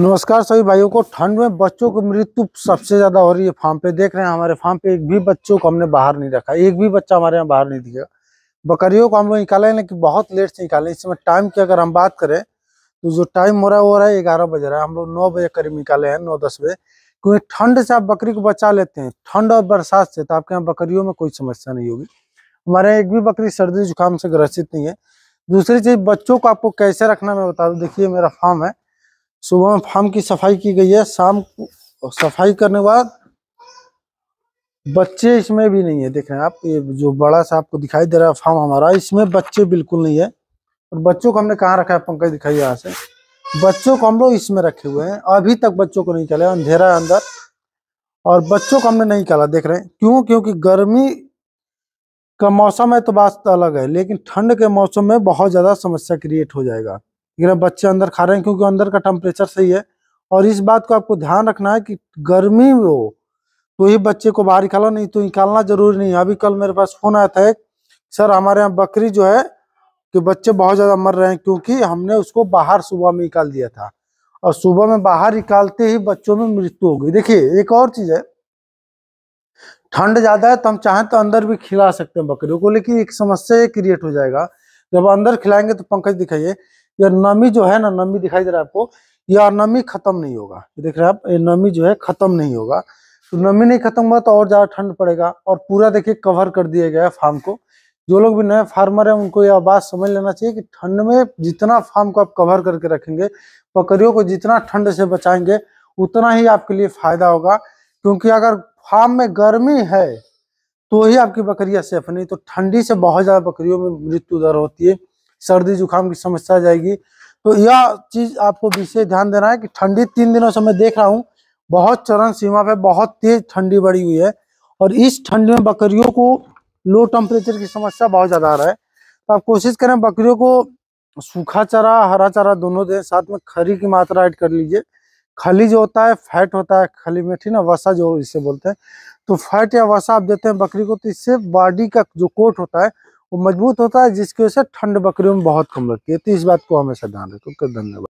नमस्कार सभी भाइयों को ठंड में बच्चों की मृत्यु सबसे ज्यादा हो रही है फार्म पे देख रहे हैं हमारे फार्म पे एक भी बच्चों को हमने बाहर नहीं रखा एक भी बच्चा हमारे यहाँ बाहर नहीं दिखेगा बकरियों को हम लोग निकाले लेकिन बहुत लेट से निकाले इस समय टाइम की अगर हम बात करें तो जो टाइम हो रहा है वो रहा है ग्यारह बज रहा है हम लोग नौ बजे करीब निकाले हैं नौ दस बजे क्योंकि ठंड से आप बकरी को बचा लेते हैं ठंड और बरसात से तो आपके यहाँ बकरियों में कोई समस्या नहीं होगी हमारे यहाँ एक भी बकरी सर्दी जुकाम से ग्रसित नहीं है दूसरी चीज बच्चों को आपको कैसे रखना मैं बता दूँ देखिए मेरा फार्म है सुबह में फार्म की सफाई की गई है शाम सफाई करने के बाद बच्चे इसमें भी नहीं है देख रहे हैं आप ये जो बड़ा सा आपको दिखाई दे रहा है फार्म हमारा इसमें बच्चे बिल्कुल नहीं है और बच्चों को हमने कहाँ रखा है पंकज दिखाई यहाँ से बच्चों को हम लोग इसमें रखे हुए हैं अभी तक बच्चों को नहीं चला अंधेरा है अंदर और बच्चों को हमने नहीं चला देख रहे हैं क्यों क्योंकि गर्मी का मौसम है तो बात तो अलग है लेकिन ठंड के मौसम में बहुत ज़्यादा समस्या क्रिएट हो जाएगा लेकिन बच्चे अंदर खा रहे हैं क्योंकि अंदर का टेम्परेचर सही है और इस बात को आपको ध्यान रखना है कि गर्मी हो तो ही बच्चे को बाहर निकालो नहीं तो निकालना जरूरी नहीं अभी कल मेरे पास फोन आया था सर हमारे यहाँ बकरी जो है कि बच्चे बहुत ज़्यादा मर रहे हैं क्योंकि हमने उसको बाहर सुबह में निकाल दिया था और सुबह में बाहर निकालते ही बच्चों में मृत्यु हो गई देखिए एक और चीज़ है ठंड ज़्यादा है तो हम चाहें तो अंदर भी खिला सकते हैं बकरियों को लेकिन एक समस्या ये क्रिएट हो जाएगा जब अंदर खिलाएंगे तो पंकज दिखाइए यह नमी जो है ना नमी दिखाई दे रहा है आपको यह नमी खत्म नहीं होगा ये देख रहे हैं आप ये नमी जो है खत्म नहीं होगा तो नमी नहीं खत्म हुआ तो और ज्यादा ठंड पड़ेगा और पूरा देखिए कवर कर दिया गया है फार्म को जो लोग भी नए फार्मर है उनको यह बात समझ लेना चाहिए कि ठंड में जितना फार्म को आप कवर करके रखेंगे बकरियों को जितना ठंड से बचाएंगे उतना ही आपके लिए फायदा होगा क्योंकि अगर फार्म में गर्मी है तो ही आपकी बकरियां सेफ नहीं तो ठंडी से बहुत ज्यादा बकरियों में मृत्यु दर होती है सर्दी जुकाम की समस्या आ जाएगी तो यह चीज आपको विशेष ध्यान देना है कि ठंडी तीन दिनों से मैं देख रहा हूँ बहुत चरण सीमा पे बहुत तेज ठंडी बढ़ी हुई है और इस ठंडी में बकरियों को लो टेम्परेचर की समस्या बहुत ज्यादा आ रहा है तो आप कोशिश करें बकरियों को सूखा चारा हरा चारा दोनों दें साथ में खरी की मात्रा ऐड कर लीजिए खली जो होता है फैट होता है खली में ठीक ना वसा जो इसे बोलते हैं तो फैट या वसा आप देते हैं बकरी को तो इससे बॉडी का जो कोट होता है वो मजबूत होता है जिसकी वजह से ठंड बकरियों में बहुत कम लगती है तो इस बात को हमेशा ध्यान रखो धन्यवाद